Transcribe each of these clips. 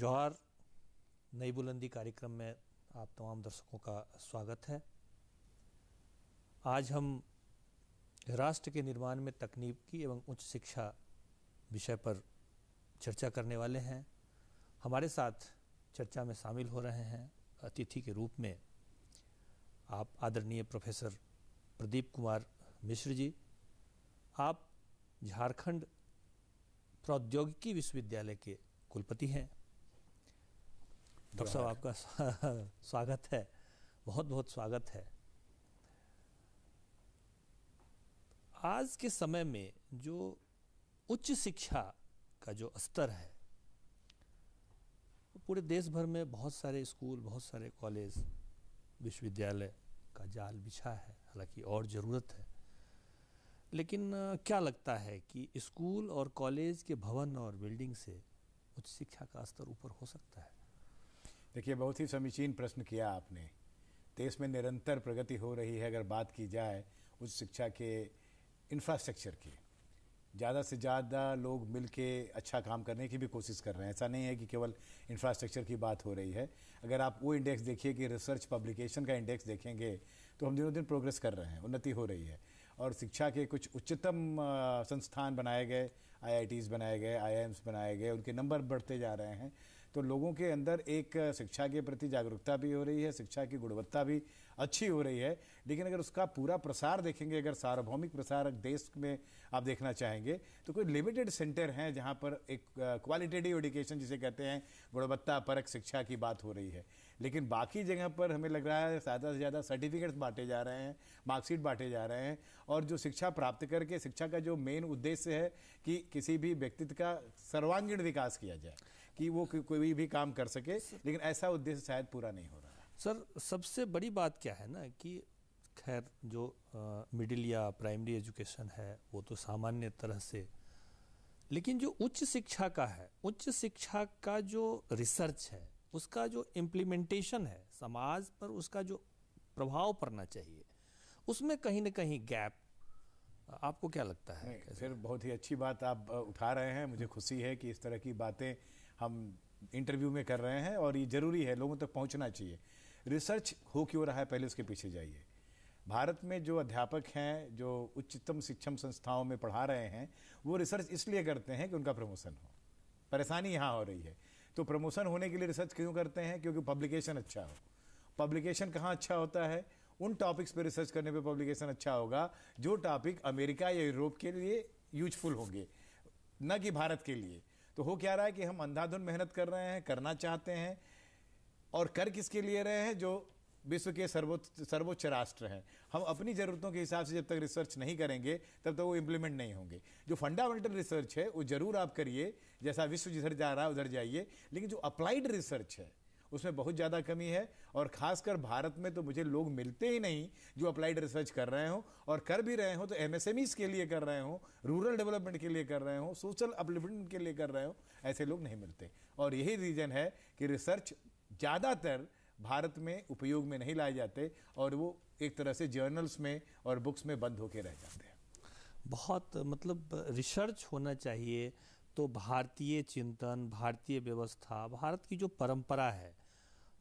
जोहार नई बुलंदी कार्यक्रम में आप तमाम दर्शकों का स्वागत है आज हम राष्ट्र के निर्माण में तकनीकी एवं उच्च शिक्षा विषय पर चर्चा करने वाले हैं हमारे साथ चर्चा में शामिल हो रहे हैं अतिथि के रूप में आप आदरणीय प्रोफेसर प्रदीप कुमार मिश्र जी आप झारखंड प्रौद्योगिकी विश्वविद्यालय के कुलपति हैं डॉक्टर तो साहब आपका स्वागत है बहुत बहुत स्वागत है आज के समय में जो उच्च शिक्षा का जो स्तर है पूरे देश भर में बहुत सारे स्कूल बहुत सारे कॉलेज विश्वविद्यालय का जाल बिछा है हालांकि और ज़रूरत है लेकिन क्या लगता है कि स्कूल और कॉलेज के भवन और बिल्डिंग से उच्च शिक्षा का स्तर ऊपर हो सकता है देखिए बहुत ही समीचीन प्रश्न किया आपने देश में निरंतर प्रगति हो रही है अगर बात की जाए उच्च शिक्षा के इंफ्रास्ट्रक्चर की ज़्यादा से ज़्यादा लोग मिल के अच्छा काम करने की भी कोशिश कर रहे हैं ऐसा नहीं है कि केवल इंफ्रास्ट्रक्चर की बात हो रही है अगर आप वो इंडेक्स देखिए कि रिसर्च पब्लिकेशन का इंडेक्स देखेंगे तो हम दिनों दिन प्रोग्रेस कर रहे हैं उन्नति हो रही है और शिक्षा के कुछ उच्चतम संस्थान बनाए गए आईआईटीज़ बनाए गए आईआईएम्स बनाए गए उनके नंबर बढ़ते जा रहे हैं तो लोगों के अंदर एक शिक्षा के प्रति जागरूकता भी हो रही है शिक्षा की गुणवत्ता भी अच्छी हो रही है लेकिन अगर उसका पूरा प्रसार देखेंगे अगर सार्वभौमिक प्रसार देश में आप देखना चाहेंगे तो कोई लिमिटेड सेंटर हैं जहाँ पर एक क्वालिटेटिव एडुकेशन जिसे कहते हैं गुणवत्ता परक शिक्षा की बात हो रही है लेकिन बाकी जगह पर हमें लग रहा है ज़्यादा से ज़्यादा सर्टिफिकेट्स बांटे जा रहे हैं मार्कशीट बांटे जा रहे हैं और जो शिक्षा प्राप्त करके शिक्षा का जो मेन उद्देश्य है कि किसी भी व्यक्तित्व का सर्वांगीण विकास किया जाए कि वो कोई भी काम कर सके लेकिन ऐसा उद्देश्य शायद पूरा नहीं हो रहा सर सबसे बड़ी बात क्या है ना कि खैर जो मिडिल या प्राइमरी एजुकेशन है वो तो सामान्य तरह से लेकिन जो उच्च शिक्षा का है उच्च शिक्षा का जो रिसर्च है उसका जो इम्प्लीमेंटेशन है समाज पर उसका जो प्रभाव पड़ना चाहिए उसमें कहीं ना कहीं गैप आपको क्या लगता है फिर बहुत ही अच्छी बात आप उठा रहे हैं मुझे खुशी है कि इस तरह की बातें हम इंटरव्यू में कर रहे हैं और ये ज़रूरी है लोगों तक पहुंचना चाहिए रिसर्च हो क्यों रहा है पहले उसके पीछे जाइए भारत में जो अध्यापक हैं जो उच्चतम शिक्षण संस्थाओं में पढ़ा रहे हैं वो रिसर्च इसलिए करते हैं कि उनका प्रमोशन हो परेशानी यहाँ हो रही है तो प्रमोशन होने के लिए रिसर्च क्यों करते हैं क्योंकि पब्लिकेशन अच्छा हो पब्लिकेशन कहाँ अच्छा होता है उन टॉपिक्स पर रिसर्च करने पर पब्लिकेशन अच्छा होगा जो टॉपिक अमेरिका या यूरोप के लिए यूजफुल होंगे न कि भारत के लिए तो हो क्या रहा है कि हम अंधाधुन मेहनत कर रहे हैं करना चाहते हैं और कर किसके लिए रहे हैं जो विश्व के सर्वोच्च सर्वोच्च राष्ट्र हैं हम अपनी ज़रूरतों के हिसाब से जब तक रिसर्च नहीं करेंगे तब तक तो वो इम्प्लीमेंट नहीं होंगे जो फंडामेंटल रिसर्च है वो ज़रूर आप करिए जैसा विश्व जिधर जा रहा है उधर जाइए लेकिन जो अप्लाइड रिसर्च है उसमें बहुत ज़्यादा कमी है और खासकर भारत में तो मुझे लोग मिलते ही नहीं जो अप्लाइड रिसर्च कर रहे हों और कर भी रहे हों तो एम के लिए कर रहे हों रूरल डेवलपमेंट के लिए कर रहे हों सोशल अपलिफ्टमेंट के लिए कर रहे हों ऐसे लोग नहीं मिलते और यही रीज़न है कि रिसर्च ज़्यादातर भारत में उपयोग में नहीं लाए जाते और वो एक तरह से जर्नल्स में और बुक्स में बंद होके रह जाते हैं बहुत मतलब रिसर्च होना चाहिए तो भारतीय चिंतन भारतीय व्यवस्था भारत की जो परंपरा है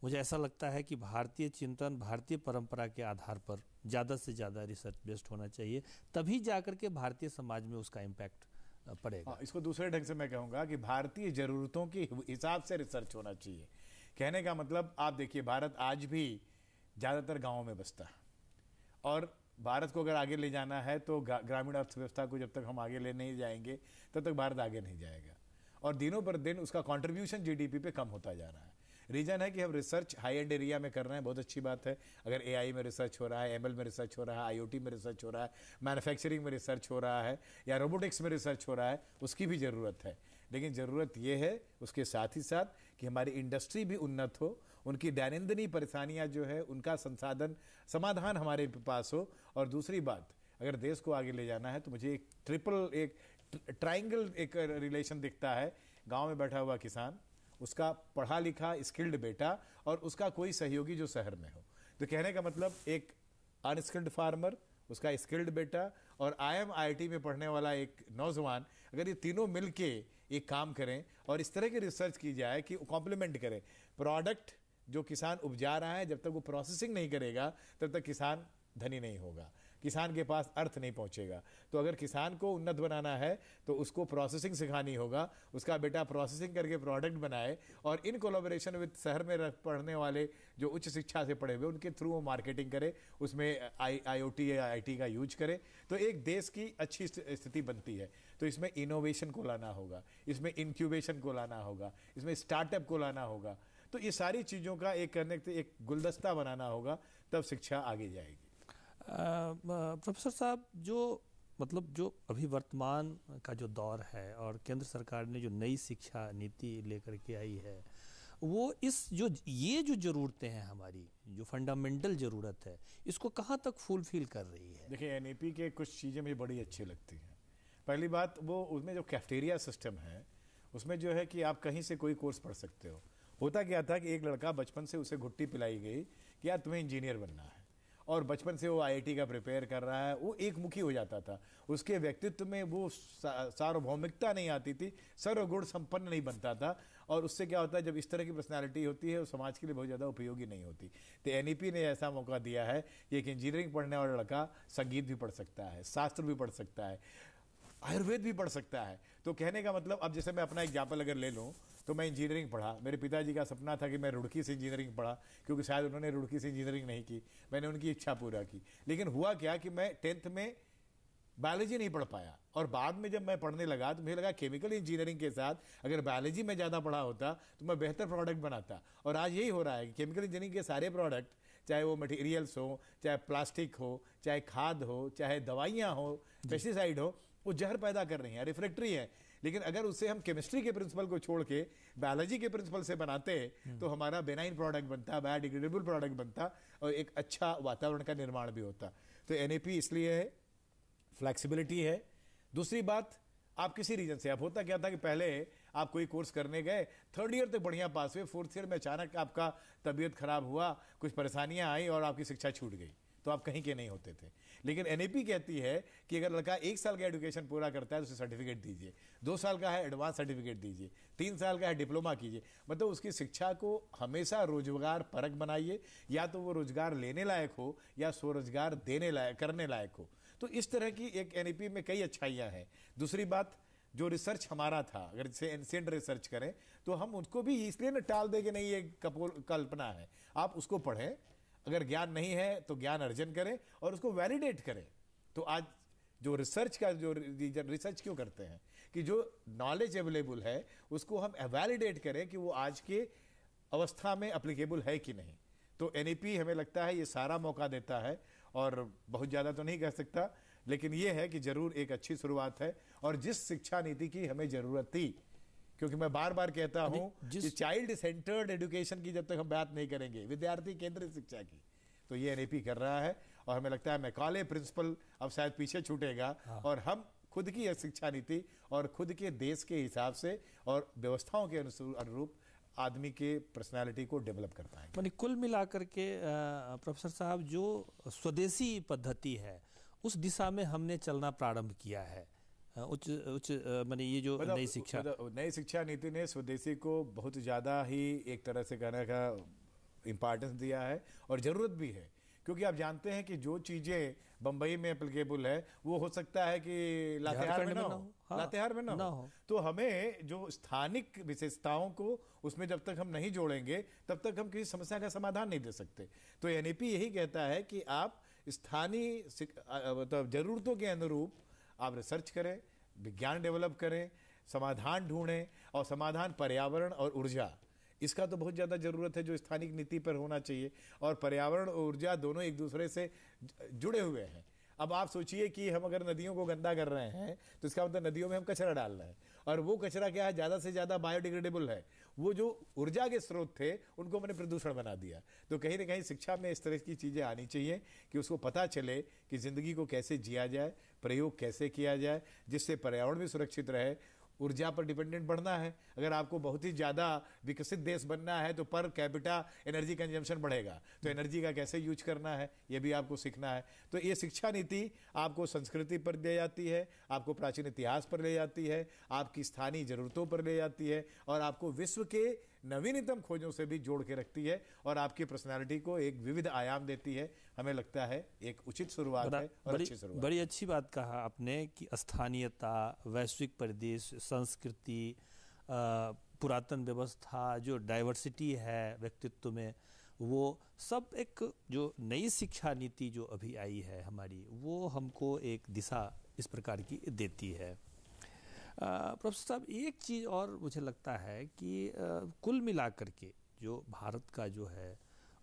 मुझे ऐसा लगता है कि भारतीय चिंतन भारतीय परंपरा के आधार पर ज़्यादा से ज़्यादा रिसर्च बेस्ड होना चाहिए तभी जाकर के भारतीय समाज में उसका इम्पैक्ट पड़ेगा हाँ, इसको दूसरे ढंग से मैं कहूँगा कि भारतीय ज़रूरतों के हिसाब से रिसर्च होना चाहिए कहने का मतलब आप देखिए भारत आज भी ज़्यादातर गाँव में बसता है और भारत को अगर आगे ले जाना है तो ग्रामीण अर्थव्यवस्था को जब तक हम आगे ले नहीं जाएंगे तब तो तक भारत आगे नहीं जाएगा और दिनों पर दिन उसका कंट्रीब्यूशन जीडीपी पे कम होता जा रहा है रीज़न है कि हम रिसर्च हाई एंड एरिया में कर रहे हैं बहुत अच्छी बात है अगर ए में रिसर्च हो रहा है एम में रिसर्च हो रहा है आई में रिसर्च हो रहा है मैनुफैक्चरिंग में रिसर्च हो रहा है या रोबोटिक्स में रिसर्च हो रहा है उसकी भी ज़रूरत है लेकिन ज़रूरत यह है उसके साथ ही साथ कि हमारी इंडस्ट्री भी उन्नत हो उनकी दैनंदिनी परेशानियाँ जो है उनका संसाधन समाधान हमारे पास हो और दूसरी बात अगर देश को आगे ले जाना है तो मुझे एक ट्रिपल एक ट्राइंगल एक रिलेशन दिखता है गांव में बैठा हुआ किसान उसका पढ़ा लिखा स्किल्ड बेटा और उसका कोई सहयोगी जो शहर में हो तो कहने का मतलब एक अनस्किल्ड फार्मर उसका स्किल्ड बेटा और आईएमआईटी में पढ़ने वाला एक नौजवान अगर ये तीनों मिल के एक काम करें और इस तरह की रिसर्च की जाए कि कॉम्प्लीमेंट करें प्रोडक्ट जो किसान उपजा रहा है जब तक वो प्रोसेसिंग नहीं करेगा तब तक किसान धनी नहीं होगा किसान के पास अर्थ नहीं पहुंचेगा तो अगर किसान को उन्नत बनाना है तो उसको प्रोसेसिंग सिखानी होगा उसका बेटा प्रोसेसिंग करके प्रोडक्ट बनाए और इन कोलोबरेशन विद शहर में पढ़ने वाले जो उच्च शिक्षा से पढ़े हुए उनके थ्रू वो मार्केटिंग करे उसमें आई आई ओ टी या आई टी का यूज करे तो एक देश की अच्छी स्थिति बनती है तो इसमें इनोवेशन को लाना होगा इसमें इंक्यूबेशन को लाना होगा इसमें स्टार्टअप को लाना होगा तो ये सारी चीज़ों का एक कनेक्ट एक गुलदस्ता बनाना होगा तब शिक्षा आगे जाएगी प्रोफेसर साहब जो मतलब जो अभी वर्तमान का जो दौर है और केंद्र सरकार ने जो नई शिक्षा नीति लेकर के आई है वो इस जो ये जो ज़रूरतें हैं हमारी जो फंडामेंटल ज़रूरत है इसको कहाँ तक फुलफिल कर रही है देखिए एन के कुछ चीज़ें मुझे बड़ी अच्छी लगती हैं पहली बात वो उसमें जो कैफ्टेरिया सिस्टम है उसमें जो है कि आप कहीं से कोई कोर्स पढ़ सकते हो होता क्या था कि एक लड़का बचपन से उसे घुट्टी पिलाई गई कि यार तुम्हें इंजीनियर बनना है और बचपन से वो आईआईटी का प्रिपेयर कर रहा है वो एक मुखी हो जाता था उसके व्यक्तित्व में वो सार्वभौमिकता नहीं आती थी सर्वगुण संपन्न नहीं बनता था और उससे क्या होता है जब इस तरह की पर्सनैलिटी होती है वो समाज के लिए बहुत ज़्यादा उपयोगी नहीं होती तो एन e ने ऐसा मौका दिया है कि एक इंजीनियरिंग पढ़ने वाला लड़का संगीत भी पढ़ सकता है शास्त्र भी पढ़ सकता है आयुर्वेद भी पढ़ सकता है तो कहने का मतलब अब जैसे मैं अपना एग्जाम्पल अगर ले लूँ तो मैं इंजीनियरिंग पढ़ा मेरे पिताजी का सपना था कि मैं रुड़की से इंजीनियरिंग पढ़ा क्योंकि शायद उन्होंने रुड़की से इंजीनियरिंग नहीं की मैंने उनकी इच्छा पूरा की लेकिन हुआ क्या कि मैं टेंथ में बायोलॉजी नहीं पढ़ पाया और बाद में जब मैं पढ़ने लगा तो मुझे लगा केमिकल इंजीनियरिंग के साथ अगर बायोलॉजी में ज़्यादा पढ़ा होता तो मैं बेहतर प्रोडक्ट बनाता और आज यही हो रहा है कि केमिकल इंजीनियरिंग के सारे प्रोडक्ट चाहे वो मटेरियल्स हो चाहे प्लास्टिक हो चाहे खाद हो चाहे दवाइयाँ हो पेस्टिसाइड हो वो जहर पैदा कर रही हैं रिफ्रेक्ट्री है लेकिन अगर उसे हम केमिस्ट्री के प्रिंसिपल को छोड़ के बायोलॉजी के प्रिंसिपल से बनाते हम्म। तो हमारा बेनाइन प्रोडक्ट बनता बायोडिग्रेडेबल प्रोडक्ट बनता और एक अच्छा वातावरण का निर्माण भी होता तो एन इसलिए है फ्लैक्सीबिलिटी है दूसरी बात आप किसी रीजन से आप होता क्या था कि पहले आप कोई कोर्स करने गए थर्ड ईयर तक बढ़िया पास हुए फोर्थ ईयर में अचानक आपका तबीयत खराब हुआ कुछ परेशानियां आई और आपकी शिक्षा छूट गई तो आप कहीं के नहीं होते थे लेकिन एन कहती है कि अगर लड़का एक साल का एडुकेशन पूरा करता है तो उसे सर्टिफिकेट दीजिए दो साल का है एडवांस सर्टिफिकेट दीजिए तीन साल का है डिप्लोमा कीजिए मतलब उसकी शिक्षा को हमेशा रोजगार परक बनाइए या तो वो रोजगार लेने लायक हो या स्वरोजगार देने लायक करने लायक हो तो इस तरह की एक एन में कई अच्छाइयाँ हैं दूसरी बात जो रिसर्च हमारा था अगर जैसे एंसेंट रिसर्च करें तो हम उसको भी इसलिए ना टाल दे कि नहीं ये कपोल कल्पना है आप उसको पढ़ें अगर ज्ञान नहीं है तो ज्ञान अर्जन करें और उसको वैलिडेट करें तो आज जो रिसर्च का जो रिसर्च क्यों करते हैं कि जो नॉलेज अवेलेबल है उसको हम वैलिडेट करें कि वो आज के अवस्था में अप्लीकेबल है कि नहीं तो एन हमें लगता है ये सारा मौका देता है और बहुत ज़्यादा तो नहीं कह सकता लेकिन ये है कि ज़रूर एक अच्छी शुरुआत है और जिस शिक्षा नीति की हमें ज़रूरत थी क्योंकि मैं बार बार कहता हूं कि चाइल्ड सेंटर्ड एजुकेशन की जब तक हम बात नहीं करेंगे विद्यार्थी केंद्रित शिक्षा की तो ये एनएपी कर रहा है और हमें लगता है मैकाले प्रिंसिपल अब शायद पीछे छूटेगा हाँ। और हम खुद की शिक्षा नीति और खुद के देश के हिसाब से और व्यवस्थाओं के अनुरूप आदमी के पर्सनालिटी को डेवलप करता है मानी कुल मिलाकर के प्रोफेसर साहब जो स्वदेशी पद्धति है उस दिशा में हमने चलना प्रारंभ किया है उच्च उच्च मैंने ये जो मतलब नई शिक्षा मतलब नई शिक्षा नीति ने स्वदेशी को बहुत ज़्यादा ही एक तरह से कहने का इम्पॉर्टेंस दिया है और ज़रूरत भी है क्योंकि आप जानते हैं कि जो चीज़ें बम्बई में अप्लीकेबल है वो हो सकता है कि लातेहार में ना हो हाँ, लातेहार में ना, ना हो तो हमें जो स्थानिक विशेषताओं को उसमें जब तक हम नहीं जोड़ेंगे तब तक हम किसी समस्या का समाधान नहीं दे सकते तो एन यही कहता है कि आप स्थानीय मतलब जरूरतों के अनुरूप आप रिसर्च करें विज्ञान डेवलप करें समाधान ढूंढें और समाधान पर्यावरण और ऊर्जा इसका तो बहुत ज़्यादा ज़रूरत है जो स्थानिक नीति पर होना चाहिए और पर्यावरण और ऊर्जा दोनों एक दूसरे से जुड़े हुए हैं अब आप सोचिए कि हम अगर नदियों को गंदा कर रहे हैं तो इसका मतलब नदियों में हम कचरा डाल रहे हैं और वो कचरा क्या है ज़्यादा से ज़्यादा बायोडिग्रेडेबल है वो जो ऊर्जा के स्रोत थे उनको मैंने प्रदूषण बना दिया तो कहीं ना कहीं शिक्षा में इस तरह की चीज़ें आनी चाहिए कि उसको पता चले कि ज़िंदगी को कैसे जिया जाए प्रयोग कैसे किया जाए जिससे पर्यावरण भी सुरक्षित रहे ऊर्जा पर डिपेंडेंट बढ़ना है अगर आपको बहुत ही ज़्यादा विकसित देश बनना है तो पर कैपिटा एनर्जी कंजम्पशन बढ़ेगा तो एनर्जी का कैसे यूज करना है ये भी आपको सीखना है तो ये शिक्षा नीति आपको संस्कृति पर ले जाती है आपको प्राचीन इतिहास पर ले जाती है आपकी स्थानीय ज़रूरतों पर ले जाती है और आपको विश्व के नवीनतम खोजों से भी जोड़ के रखती है और आपकी पर्सनैलिटी को एक विविध आयाम देती है हमें लगता है एक उचित शुरुआत है और बड़ी, अच्छी शुरुआत बड़ी अच्छी बात कहा आपने कि स्थानीयता वैश्विक परिदेश संस्कृति पुरातन व्यवस्था जो डाइवर्सिटी है व्यक्तित्व में वो सब एक जो नई शिक्षा नीति जो अभी आई है हमारी वो हमको एक दिशा इस प्रकार की देती है प्रोफेसर साहब एक चीज़ और मुझे लगता है कि आ, कुल मिलाकर के जो भारत का जो है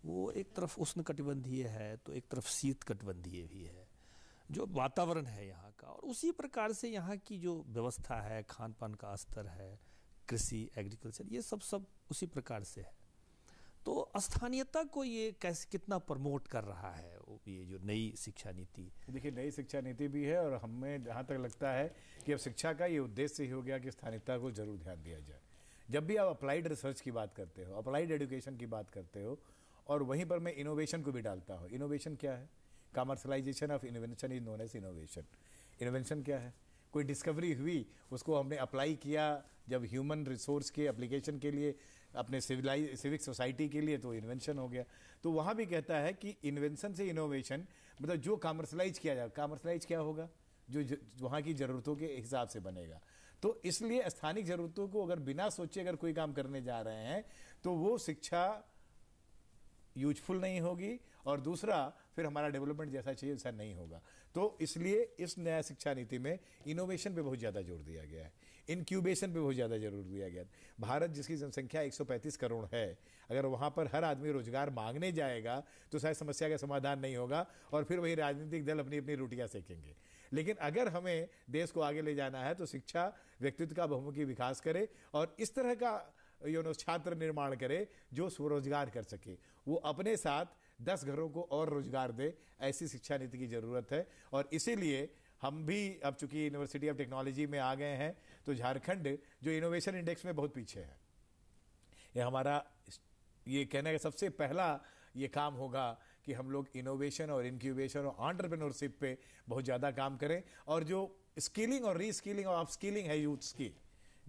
वो एक तरफ उष्ण कटिबंधीय है तो एक तरफ शीत कटिबंधीय भी है जो वातावरण है यहाँ का और उसी प्रकार से यहाँ की जो व्यवस्था है खान पान का स्तर है कृषि एग्रीकल्चर ये सब सब उसी प्रकार से है तो स्थानीयता को ये कैसे कितना प्रमोट कर रहा है ये जो नई शिक्षा नीति देखिए नई शिक्षा नीति भी है और हमें जहाँ तक लगता है कि अब शिक्षा का ये उद्देश्य ही हो गया कि स्थानीयता को जरूर ध्यान दिया जाए जब भी आप अप्लाइड रिसर्च की बात करते हो अप्लाइड एजुकेशन की बात करते हो और वहीं पर मैं इनोवेशन को भी डालता हूँ इनोवेशन क्या है commercialisation of invention is known as innovation innovation क्या है कोई डिस्कवरी हुई उसको हमने अप्लाई किया जब ह्यूमन रिसोर्स के एप्लीकेशन के लिए अपने सिविलाइज सिविक सोसाइटी के लिए तो इन्वेंशन हो गया तो वहाँ भी कहता है कि इन्वेंशन से इनोवेशन मतलब जो कामर्सलाइज किया जाए कामर्सलाइज क्या होगा जो, जो वहाँ की ज़रूरतों के हिसाब से बनेगा तो इसलिए स्थानिक ज़रूरतों को अगर बिना सोचे अगर कोई काम करने जा रहे हैं तो वो शिक्षा यूजफुल नहीं होगी और दूसरा फिर हमारा डेवलपमेंट जैसा चाहिए वैसा नहीं होगा तो इसलिए इस नया शिक्षा नीति में इनोवेशन पे बहुत ज़्यादा जोर दिया गया है इनक्यूबेशन पे बहुत ज़्यादा जोर दिया गया है भारत जिसकी जनसंख्या 135 करोड़ है अगर वहाँ पर हर आदमी रोजगार मांगने जाएगा तो शायद समस्या का समाधान नहीं होगा और फिर वही राजनीतिक दल अपनी अपनी रोटियाँ सेकेंगे लेकिन अगर हमें देश को आगे ले जाना है तो शिक्षा व्यक्तित्व का बहुमुखी विकास करे और इस तरह का यू नो छात्र निर्माण करे जो स्वरोजगार कर सके वो अपने साथ दस घरों को और रोजगार दे ऐसी शिक्षा नीति की ज़रूरत है और इसीलिए हम भी अब चूंकि यूनिवर्सिटी ऑफ टेक्नोलॉजी में आ गए हैं तो झारखंड जो इनोवेशन इंडेक्स में बहुत पीछे है ये हमारा ये कहने का सबसे पहला ये काम होगा कि हम लोग इनोवेशन और इनक्यूबेशन और ऑन्टरप्रेन्योरशिप पे बहुत ज़्यादा काम करें और जो स्किलिंग और रीस्किलिंग और अपस्किलिंग है यूथ्स की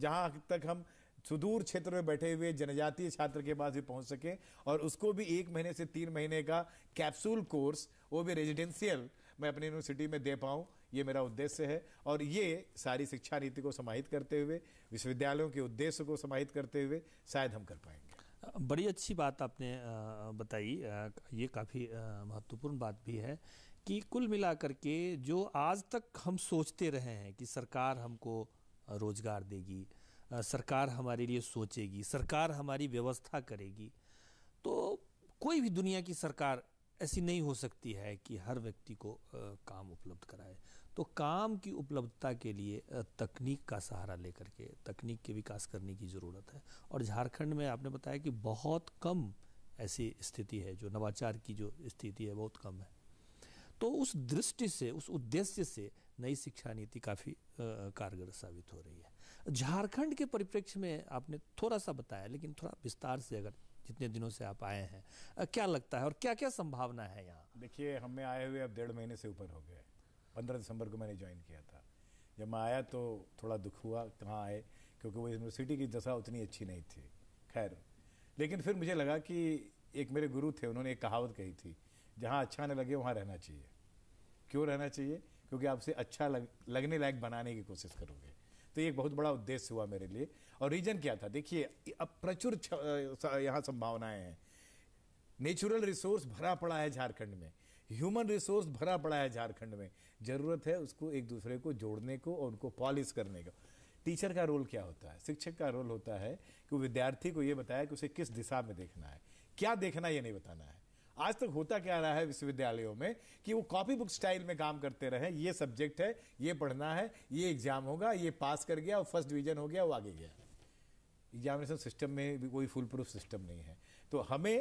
जहाँ तक हम सुदूर क्षेत्र में बैठे हुए जनजातीय छात्र के पास भी पहुंच सके और उसको भी एक महीने से तीन महीने का कैप्सूल कोर्स वो भी रेजिडेंशियल मैं अपनी यूनिवर्सिटी में दे पाऊँ ये मेरा उद्देश्य है और ये सारी शिक्षा नीति को समाहित करते हुए विश्वविद्यालयों के उद्देश्य को समाहित करते हुए शायद हम कर पाएंगे बड़ी अच्छी बात आपने बताई ये काफ़ी महत्वपूर्ण बात भी है कि कुल मिलाकर के जो आज तक हम सोचते रहे हैं कि सरकार हमको रोज़गार देगी सरकार हमारे लिए सोचेगी सरकार हमारी व्यवस्था करेगी तो कोई भी दुनिया की सरकार ऐसी नहीं हो सकती है कि हर व्यक्ति को काम उपलब्ध कराए तो काम की उपलब्धता के लिए तकनीक का सहारा लेकर के तकनीक के विकास करने की ज़रूरत है और झारखंड में आपने बताया कि बहुत कम ऐसी स्थिति है जो नवाचार की जो स्थिति है बहुत कम है तो उस दृष्टि से उस उद्देश्य से नई शिक्षा नीति काफ़ी कारगर साबित हो रही है झारखंड के परिप्रेक्ष्य में आपने थोड़ा सा बताया लेकिन थोड़ा विस्तार से अगर जितने दिनों से आप आए हैं क्या लगता है और क्या क्या संभावना है यहाँ देखिए हमें आए हुए अब डेढ़ महीने से ऊपर हो गए पंद्रह दिसंबर को मैंने ज्वाइन किया था जब मैं आया तो थोड़ा दुख हुआ कहाँ आए क्योंकि वो यूनिवर्सिटी की दशा उतनी अच्छी नहीं थी खैर लेकिन फिर मुझे लगा कि एक मेरे गुरु थे उन्होंने एक कहावत कही थी जहाँ अच्छा न लगे वहाँ रहना चाहिए क्यों रहना चाहिए क्योंकि आपसे अच्छा लग, लगने लायक बनाने की कोशिश करोगे तो एक बहुत बड़ा उद्देश्य हुआ मेरे लिए और रीजन क्या था देखिए अब प्रचुर यहाँ संभावनाएं हैं नेचुरल रिसोर्स भरा पड़ा है झारखंड में ह्यूमन रिसोर्स भरा पड़ा है झारखंड में ज़रूरत है उसको एक दूसरे को जोड़ने को और उनको पॉलिश करने का टीचर का रोल क्या होता है शिक्षक का रोल होता है कि विद्यार्थी को ये बताया कि उसे किस दिशा में देखना है क्या देखना ये नहीं बताना है आज तक होता क्या रहा है विश्वविद्यालयों में कि वो कॉपी बुक स्टाइल में काम करते रहे ये सब्जेक्ट है ये पढ़ना है ये एग्जाम होगा ये पास कर गया और फर्स्ट डिवीजन हो गया वो आगे गया एग्जामिनेशन सिस्टम में भी कोई फुल प्रूफ सिस्टम नहीं है तो हमें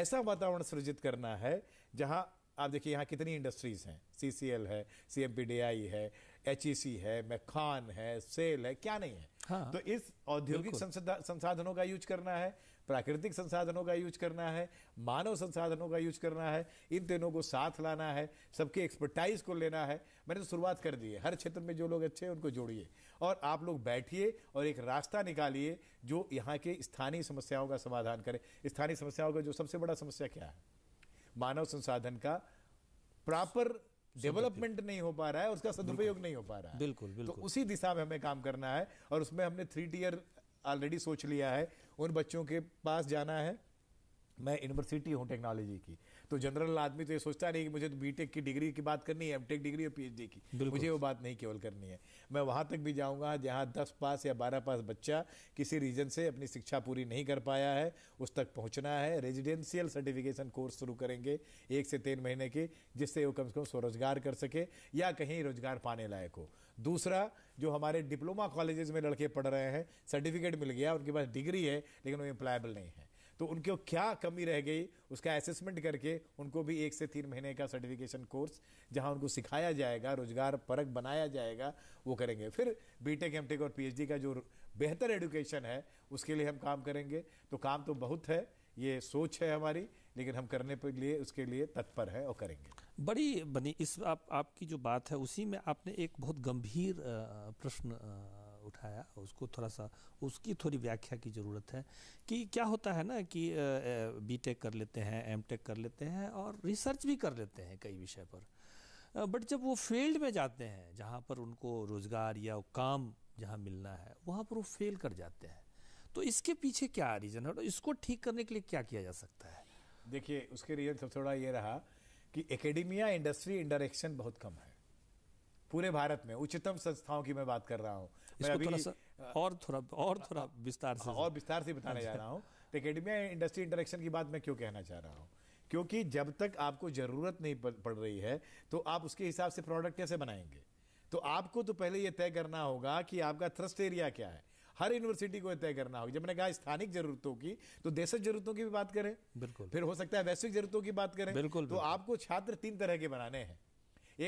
ऐसा वातावरण सृजित करना है जहाँ आप देखिए यहाँ कितनी इंडस्ट्रीज़ हैं सी सी एल है C M P D I है एच ई सी है मैखान है सेल है क्या नहीं है हाँ, तो इस औद्योगिक संसाधनों का यूज करना है प्राकृतिक संसाधनों का यूज करना है मानव संसाधनों का यूज करना है इन तीनों को साथ लाना है सबके एक्सपर्टाइज को लेना है मैंने तो शुरुआत कर दी है हर क्षेत्र में जो लोग अच्छे हैं उनको जोड़िए और आप लोग बैठिए और एक रास्ता निकालिए जो यहाँ के स्थानीय समस्याओं का समाधान करें स्थानीय समस्याओं का जो सबसे बड़ा समस्या क्या है मानव संसाधन का प्रॉपर डेवलपमेंट नहीं हो पा रहा है उसका सदुपयोग नहीं हो पा रहा है बिल्कुल तो बिल्कुल तो उसी दिशा में हमें काम करना है और उसमें हमने थ्री टीयर ऑलरेडी सोच लिया है उन बच्चों के पास जाना है मैं यूनिवर्सिटी हूँ टेक्नोलॉजी की तो जनरल आदमी तो ये सोचता नहीं कि मुझे तो बीटेक की डिग्री की बात करनी है एमटेक डिग्री और पीएचडी की मुझे वो बात नहीं केवल करनी है मैं वहाँ तक भी जाऊँगा जहाँ दस पास या बारह पास बच्चा किसी रीजन से अपनी शिक्षा पूरी नहीं कर पाया है उस तक पहुँचना है रेजिडेंशियल सर्टिफिकेशन कोर्स शुरू करेंगे एक से तीन महीने के जिससे वो कम से कम स्वरोजगार कर सके या कहीं रोजगार पाने लायक हो दूसरा जो हमारे डिप्लोमा कॉलेजेस में लड़के पढ़ रहे हैं सर्टिफिकेट मिल गया उनके पास डिग्री है लेकिन वो एम्प्लायबल नहीं है तो उनको क्या कमी रह गई उसका असेसमेंट करके उनको भी एक से तीन महीने का सर्टिफिकेशन कोर्स जहां उनको सिखाया जाएगा रोजगार परक बनाया जाएगा वो करेंगे फिर बीटेक एमटेक और पीएचडी का जो बेहतर एडुकेशन है उसके लिए हम काम करेंगे तो काम तो बहुत है ये सोच है हमारी लेकिन हम करने के लिए उसके लिए तत्पर है और करेंगे बड़ी बनी इस आप आपकी जो बात है उसी में आपने एक बहुत गंभीर प्रश्न उठाया उसको थोड़ा सा उसकी थोड़ी व्याख्या की ज़रूरत है कि क्या होता है ना कि बीटेक कर लेते हैं एमटेक कर लेते हैं और रिसर्च भी कर लेते हैं कई विषय पर बट जब वो फील्ड में जाते हैं जहाँ पर उनको रोज़गार या काम जहाँ मिलना है वहाँ पर वो फेल कर जाते हैं तो इसके पीछे क्या रीज़न है और इसको ठीक करने के लिए क्या किया जा सकता है देखिए उसके रीज़न सब तो थोड़ा ये रहा कि एकेडमिया इंडस्ट्री इंटरेक्शन बहुत कम है पूरे भारत में उच्चतम संस्थाओं की मैं बात कर रहा हूँ और थोड़ा और थोड़ा विस्तार से और विस्तार से बताने जा रहा हूँ तो एकेडमिया इंडस्ट्री इंटरेक्शन की बात मैं क्यों कहना चाह रहा हूँ क्योंकि जब तक आपको ज़रूरत नहीं पड़ रही है तो आप उसके हिसाब से प्रोडक्ट कैसे बनाएंगे तो आपको तो पहले यह तय करना होगा कि आपका थ्रस्ट एरिया क्या है हर यूनिवर्सिटी को तय करना होगा जब मैंने कहा स्थानिक जरूरतों की तो देशज जरूरतों की भी बात करें बिल्कुल फिर हो सकता है वैश्विक जरूरतों की बात करें बिल्कुल तो आपको छात्र तीन तरह के बनाने हैं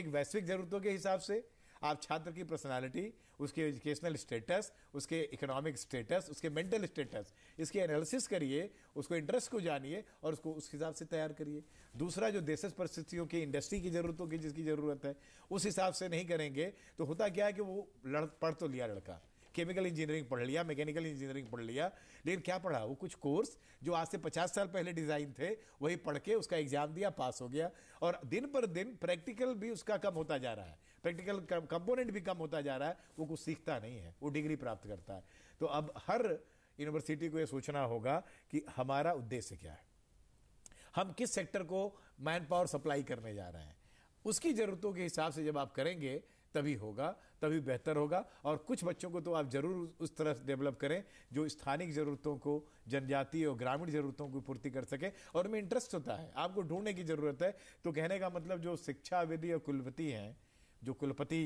एक वैश्विक जरूरतों के हिसाब से आप छात्र की पर्सनालिटी उसके एजुकेशनल स्टेटस उसके इकोनॉमिक स्टेटस उसके मेंटल स्टेटस इसके एनालिसिस करिए उसको इंटरेस्ट को जानिए और उसको उस हिसाब से तैयार करिए दूसरा जो देश परिस्थितियों की इंडस्ट्री की ज़रूरतों की जिसकी ज़रूरत है उस हिसाब से नहीं करेंगे तो होता क्या है कि वो लड़ पढ़ तो लिया लड़का केमिकल इंजीनियरिंग पढ़ लिया मैकेनिकल इंजीनियरिंग पढ़ लिया लेकिन क्या पढ़ा वो कुछ कोर्स जो आज से पचास साल पहले डिज़ाइन थे वही पढ़ के उसका एग्ज़ाम दिया पास हो गया और दिन पर दिन प्रैक्टिकल भी उसका कम होता जा रहा है प्रैक्टिकल कंपोनेंट भी कम होता जा रहा है वो कुछ सीखता नहीं है वो डिग्री प्राप्त करता है तो अब हर यूनिवर्सिटी को ये सोचना होगा कि हमारा उद्देश्य क्या है हम किस सेक्टर को मैन पावर सप्लाई करने जा रहे हैं उसकी ज़रूरतों के हिसाब से जब आप करेंगे तभी होगा तभी बेहतर होगा और कुछ बच्चों को तो आप ज़रूर उस तरफ डेवलप करें जो स्थानिक ज़रूरतों को जनजातीय और ग्रामीण ज़रूरतों की पूर्ति कर सके और उनमें इंटरेस्ट होता है आपको ढूंढने की ज़रूरत है तो कहने का मतलब जो शिक्षा विधि और कुलपति हैं जो कुलपति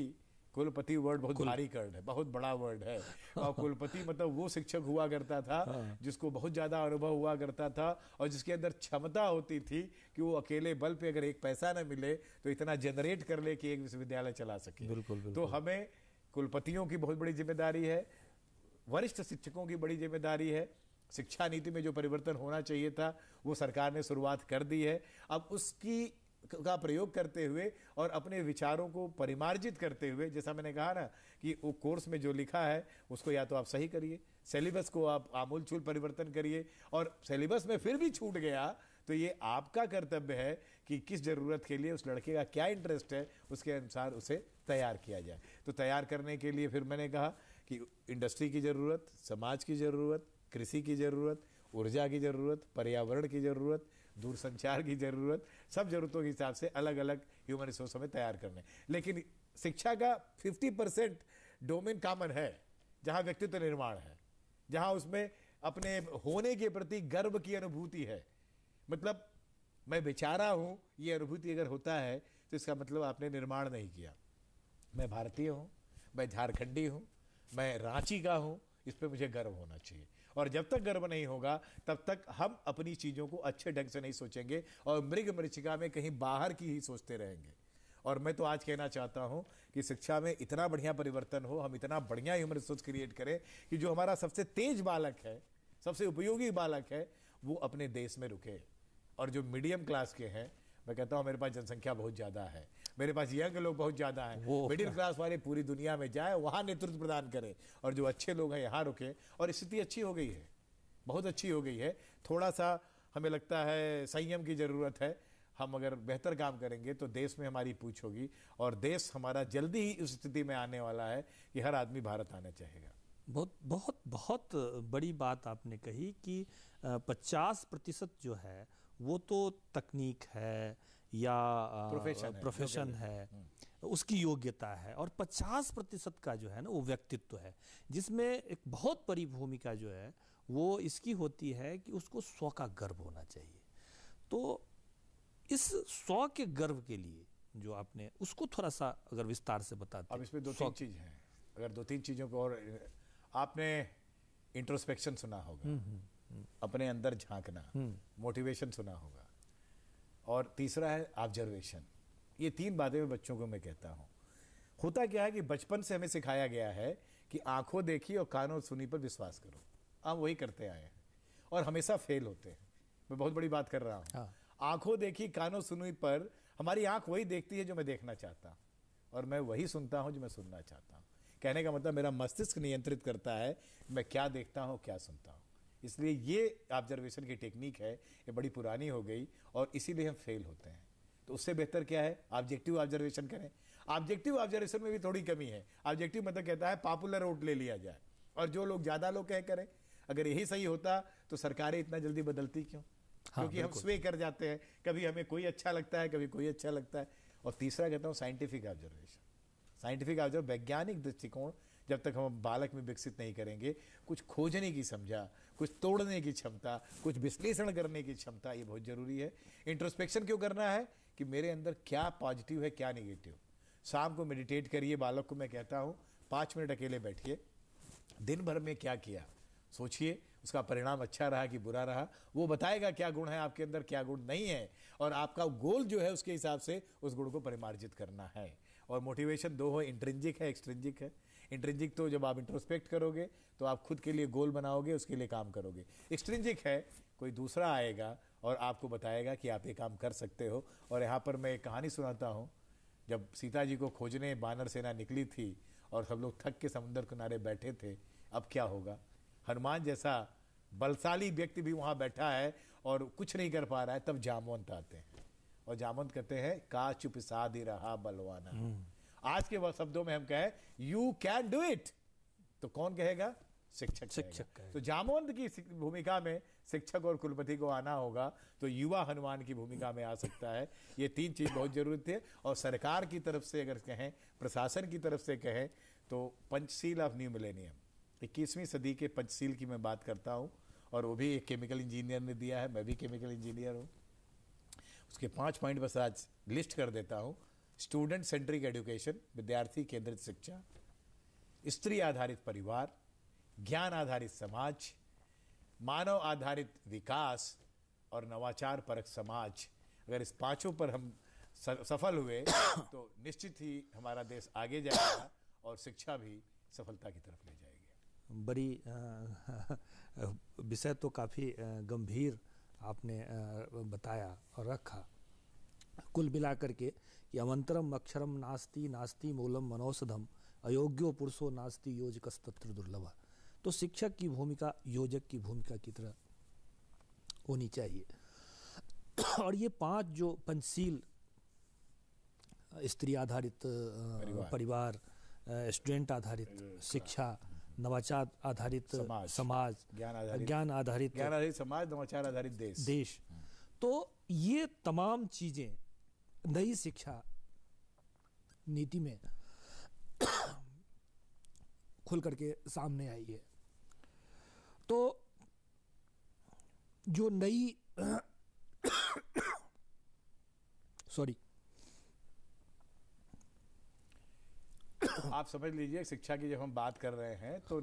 कुलपति वर्ड बहुत भारी कर्ड है बहुत बड़ा वर्ड है और कुलपति मतलब वो शिक्षक हुआ करता था हाँ। जिसको बहुत ज़्यादा अनुभव हुआ करता था और जिसके अंदर क्षमता होती थी कि वो अकेले बल पे अगर एक पैसा ना मिले तो इतना जनरेट कर ले कि एक विश्वविद्यालय चला सके बिल्कुल, तो हमें कुलपतियों की बहुत बड़ी जिम्मेदारी है वरिष्ठ शिक्षकों की बड़ी जिम्मेदारी है शिक्षा नीति में जो परिवर्तन होना चाहिए था वो सरकार ने शुरुआत कर दी है अब उसकी का प्रयोग करते हुए और अपने विचारों को परिमार्जित करते हुए जैसा मैंने कहा ना कि वो कोर्स में जो लिखा है उसको या तो आप सही करिए सिलेबस को आप आमूल चूल परिवर्तन करिए और सिलेबस में फिर भी छूट गया तो ये आपका कर्तव्य है कि किस ज़रूरत के लिए उस लड़के का क्या इंटरेस्ट है उसके अनुसार उसे तैयार किया जाए तो तैयार करने के लिए फिर मैंने कहा कि इंडस्ट्री की ज़रूरत समाज की ज़रूरत कृषि की ज़रूरत ऊर्जा की ज़रूरत पर्यावरण की ज़रूरत दूरसंचार की ज़रूरत सब ज़रूरतों के हिसाब से अलग अलग ह्यूमन रिसोर्स हमें तैयार करने लेकिन शिक्षा का 50 परसेंट डोमेन कॉमन है जहाँ व्यक्तित्व निर्माण है जहाँ उसमें अपने होने के प्रति गर्व की अनुभूति है मतलब मैं बेचारा हूँ ये अनुभूति अगर होता है तो इसका मतलब आपने निर्माण नहीं किया मैं भारतीय हूँ मैं झारखंडी हूँ मैं रांची का हूँ इस पर मुझे गर्व होना चाहिए और जब तक गर्व नहीं होगा तब तक हम अपनी चीज़ों को अच्छे ढंग से नहीं सोचेंगे और मृग मृचिका में कहीं बाहर की ही सोचते रहेंगे और मैं तो आज कहना चाहता हूं कि शिक्षा में इतना बढ़िया परिवर्तन हो हम इतना बढ़िया ह्यूमन रिसोर्स क्रिएट करें कि जो हमारा सबसे तेज बालक है सबसे उपयोगी बालक है वो अपने देश में रुके और जो मीडियम क्लास के हैं मैं कहता हूँ मेरे पास जनसंख्या बहुत ज़्यादा है मेरे पास यंग लोग बहुत ज़्यादा हैं मिडिल क्लास वाले पूरी दुनिया में जाए वहाँ नेतृत्व प्रदान करें और जो अच्छे लोग हैं यहाँ रुके और स्थिति अच्छी हो गई है बहुत अच्छी हो गई है थोड़ा सा हमें लगता है संयम की ज़रूरत है हम अगर बेहतर काम करेंगे तो देश में हमारी पूछ होगी और देश हमारा जल्दी ही उस स्थिति में आने वाला है कि हर आदमी भारत आना चाहेगा बहुत बहुत बहुत बड़ी बात आपने कही कि 50 प्रतिशत जो है वो तो तकनीक है या प्रोफेशन है, प्रोफेशन है हम्म। उसकी योग्यता है और 50 प्रतिशत का जो है ना वो व्यक्तित्व है जिसमें एक बहुत बड़ी भूमिका जो है वो इसकी होती है कि उसको स्व का गर्व होना चाहिए तो इस स्व के गर्व के लिए जो आपने उसको थोड़ा सा अगर विस्तार से बताते अब इसमें दो तीन चीज़ हैं अगर दो तीन चीज़ों पर और आपने इंट्रोस्पेक्शन सुना होगा हम्म, हम्म, अपने अंदर झांकना मोटिवेशन सुना होगा और तीसरा है ऑब्जर्वेशन ये तीन बातें मैं बच्चों को मैं कहता हूँ होता क्या है कि बचपन से हमें सिखाया गया है कि आंखों देखी और कानों सुनी पर विश्वास करो हम वही करते आए हैं और हमेशा फेल होते हैं मैं बहुत बड़ी बात कर रहा हूँ हाँ। आंखों देखी कानों सुनी पर हमारी आंख वही देखती है जो मैं देखना चाहता हूँ और मैं वही सुनता हूँ जो मैं सुनना चाहता हूँ कहने का मतलब मेरा मस्तिष्क नियंत्रित करता है मैं क्या देखता हूँ क्या सुनता हूँ इसलिए ये ऑब्जर्वेशन की टेक्निक है ये बड़ी पुरानी हो गई और इसीलिए हम फेल होते हैं तो उससे बेहतर क्या है ऑब्जेक्टिव ऑब्जर्वेशन करें ऑब्जेक्टिव ऑब्जर्वेशन में भी थोड़ी कमी है ऑब्जेक्टिव मतलब कहता है पॉपुलर वोट ले लिया जाए और जो लोग ज़्यादा लोग कह करें अगर यही सही होता तो सरकारें इतना जल्दी बदलती क्यों हाँ, क्योंकि हम स्वे कर जाते हैं कभी हमें कोई अच्छा लगता है कभी कोई अच्छा लगता है और तीसरा कहता हूँ साइंटिफिक ऑब्जर्वेशन साइंटिफिक ऑब्जर्व वैज्ञानिक दृष्टिकोण जब तक हम बालक में विकसित नहीं करेंगे कुछ खोजने की समझा कुछ तोड़ने की क्षमता कुछ विश्लेषण करने की क्षमता ये बहुत ज़रूरी है इंट्रोस्पेक्शन क्यों करना है कि मेरे अंदर क्या पॉजिटिव है क्या निगेटिव शाम को मेडिटेट करिए बालक को मैं कहता हूँ पाँच मिनट अकेले बैठिए दिन भर में क्या किया सोचिए उसका परिणाम अच्छा रहा कि बुरा रहा वो बताएगा क्या गुण है आपके अंदर क्या गुण नहीं है और आपका गोल जो है उसके हिसाब से उस गुण को परिमार्जित करना है और मोटिवेशन दो हो इंट्रेंजिक है एक्सट्रेंजिक है इंट्रेंजिक तो जब आप इंट्रोस्पेक्ट करोगे तो आप खुद के लिए गोल बनाओगे उसके लिए काम करोगे एक्सट्रेंजिक है कोई दूसरा आएगा और आपको बताएगा कि आप ये काम कर सकते हो और यहाँ पर मैं एक कहानी सुनाता हूँ जब सीता जी को खोजने बानर सेना निकली थी और सब लोग थक के समुद्र किनारे बैठे थे अब क्या होगा हनुमान जैसा बलशाली व्यक्ति भी वहाँ बैठा है और कुछ नहीं कर पा रहा है तब जामवंत आते हैं और जामवंत कहते हैं का चुप दे रहा बलवाना हम्म। आज के शब्दों में हम कहें यू कैन डू इट तो कौन कहेगा शिक्षक शिक्षक तो जामवंत की भूमिका में शिक्षक और कुलपति को आना होगा तो युवा हनुमान की भूमिका में आ सकता है ये तीन चीज बहुत जरूरी है और सरकार की तरफ से अगर कहें प्रशासन की तरफ से कहें तो पंचशील ऑफ न्यू मिलेनियम इक्कीसवीं सदी के पंचशील की मैं बात करता हूँ और वो भी एक केमिकल इंजीनियर ने दिया है मैं भी केमिकल इंजीनियर हूँ उसके पाँच पॉइंट बस आज लिस्ट कर देता हूँ स्टूडेंट सेंट्रिक एजुकेशन विद्यार्थी केंद्रित शिक्षा स्त्री आधारित परिवार ज्ञान आधारित समाज मानव आधारित विकास और नवाचार परक समाज अगर इस पांचों पर हम सफल हुए तो निश्चित ही हमारा देश आगे जाएगा और शिक्षा भी सफलता की तरफ ले जाएगी बड़ी विषय तो काफ़ी गंभीर आपने बताया और रखा कुल मिलाकर के कि अवंतरम अक्षरम नास्ति नास्ति मूलम मनौषधम अयोग्यो पुरुषो नास्ति योजक तत्र दुर्लभ तो शिक्षक की भूमिका योजक की भूमिका की तरह होनी चाहिए और ये पांच जो पंचशील स्त्री आधारित परिवार स्टूडेंट आधारित शिक्षा नवाचार आधारित समाज ज्ञान आधारित ज्ञान आधारित समाज नवाचार आधारित देश देश तो ये तमाम चीज़ें नई शिक्षा नीति में खुल करके सामने आई है तो जो नई सॉरी आप समझ लीजिए शिक्षा की जब हम बात कर रहे हैं तो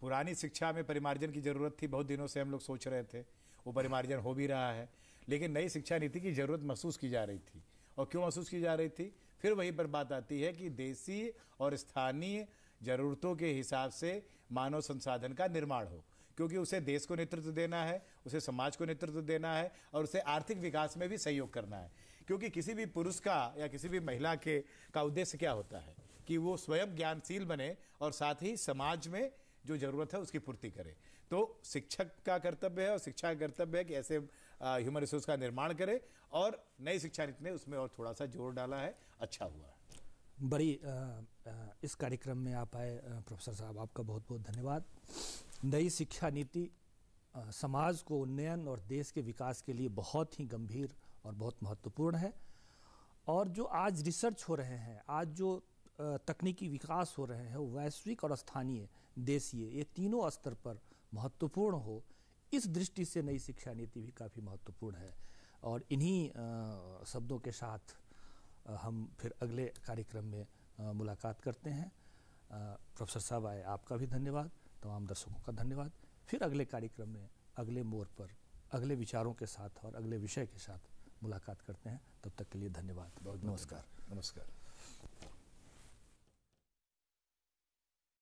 पुरानी शिक्षा में परिमार्जन की ज़रूरत थी बहुत दिनों से हम लोग सोच रहे थे वो परिमार्जन हो भी रहा है लेकिन नई शिक्षा नीति की ज़रूरत महसूस की जा रही थी और क्यों महसूस की जा रही थी फिर वहीं पर बात आती है कि देसी और स्थानीय जरूरतों के हिसाब से मानव संसाधन का निर्माण हो क्योंकि उसे देश को नेतृत्व देना है उसे समाज को नेतृत्व देना है और उसे आर्थिक विकास में भी सहयोग करना है क्योंकि किसी भी पुरुष का या किसी भी महिला के का उद्देश्य क्या होता है कि वो स्वयं ज्ञानशील बने और साथ ही समाज में जो जरूरत है उसकी पूर्ति करे तो शिक्षक का कर्तव्य है और शिक्षा का कर्तव्य है कि ऐसे ह्यूमन रिसोर्स का निर्माण करे और नई शिक्षा नीति ने उसमें और थोड़ा सा जोर डाला है अच्छा हुआ है बड़ी आ, आ, इस कार्यक्रम में आप आए प्रोफेसर साहब आपका बहुत बहुत धन्यवाद नई शिक्षा नीति समाज को उन्नयन और देश के विकास के लिए बहुत ही गंभीर और बहुत महत्वपूर्ण है और जो आज रिसर्च हो रहे हैं आज जो तकनीकी विकास हो रहे हैं वैश्विक और स्थानीय देशीय ये तीनों स्तर पर महत्वपूर्ण हो इस दृष्टि से नई शिक्षा नीति भी काफ़ी महत्वपूर्ण है और इन्हीं शब्दों के साथ हम फिर अगले कार्यक्रम में मुलाकात करते हैं प्रोफेसर साहब आए आपका भी धन्यवाद तमाम दर्शकों का धन्यवाद फिर अगले कार्यक्रम में अगले मोड़ पर अगले विचारों के साथ और अगले विषय के साथ मुलाकात करते हैं तब तक के लिए धन्यवाद बहुत नमस्कार नमस्कार